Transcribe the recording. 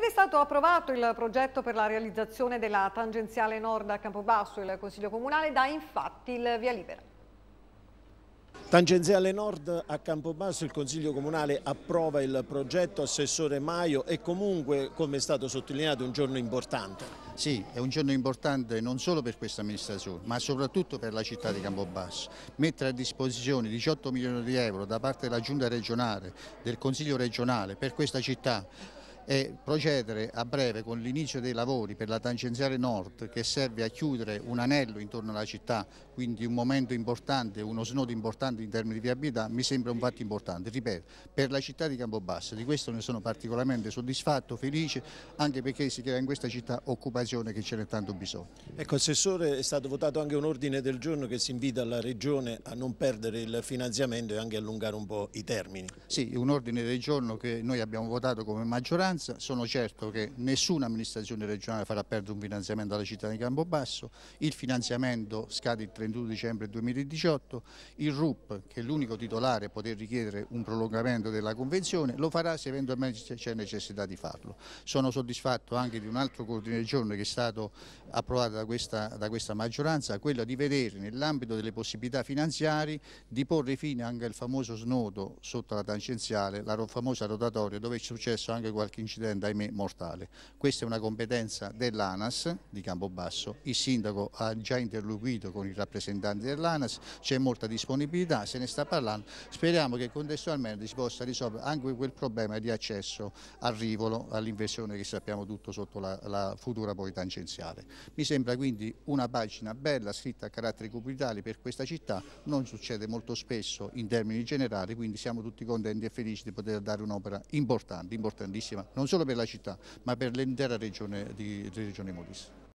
Ed è stato approvato il progetto per la realizzazione della tangenziale nord a Campobasso. Il Consiglio Comunale dà infatti il via libera. Tangenziale Nord a Campobasso il Consiglio Comunale approva il progetto Assessore Maio e comunque, come è stato sottolineato, un giorno importante. Sì, è un giorno importante non solo per questa amministrazione ma soprattutto per la città di Campobasso. Mettere a disposizione 18 milioni di euro da parte della Giunta regionale, del Consiglio regionale per questa città e procedere a breve con l'inizio dei lavori per la tangenziale nord che serve a chiudere un anello intorno alla città, quindi un momento importante, uno snodo importante in termini di viabilità, mi sembra un fatto importante, ripeto, per la città di Campobasso, di questo ne sono particolarmente soddisfatto, felice, anche perché si crea in questa città occupazione che ce n'è tanto bisogno. Ecco, Assessore, è stato votato anche un ordine del giorno che si invita alla Regione a non perdere il finanziamento e anche allungare un po' i termini. Sì, un ordine del giorno che noi abbiamo votato come maggioranza maggioranza, sono certo che nessuna amministrazione regionale farà perdere un finanziamento alla città di Campobasso, il finanziamento scade il 31 dicembre 2018, il RUP, che è l'unico titolare a poter richiedere un prolungamento della convenzione, lo farà se eventualmente c'è necessità di farlo. Sono soddisfatto anche di un altro ordine del giorno che è stato approvato da questa, da questa maggioranza, quello di vedere nell'ambito delle possibilità finanziarie di porre fine anche al famoso snodo sotto la tangenziale, la famosa rotatoria dove è successo anche qualche incidente incidente ahimè mortale. Questa è una competenza dell'ANAS di Campobasso, il sindaco ha già interloquito con i rappresentanti dell'ANAS, c'è molta disponibilità, se ne sta parlando, speriamo che contestualmente si possa risolvere anche quel problema di accesso al rivolo, all'inversione che sappiamo tutto sotto la, la futura poi tangenziale. Mi sembra quindi una pagina bella scritta a caratteri cubitali per questa città, non succede molto spesso in termini generali, quindi siamo tutti contenti e felici di poter dare un'opera importante, importantissima non solo per la città, ma per l'intera regione di, di Regione Molise.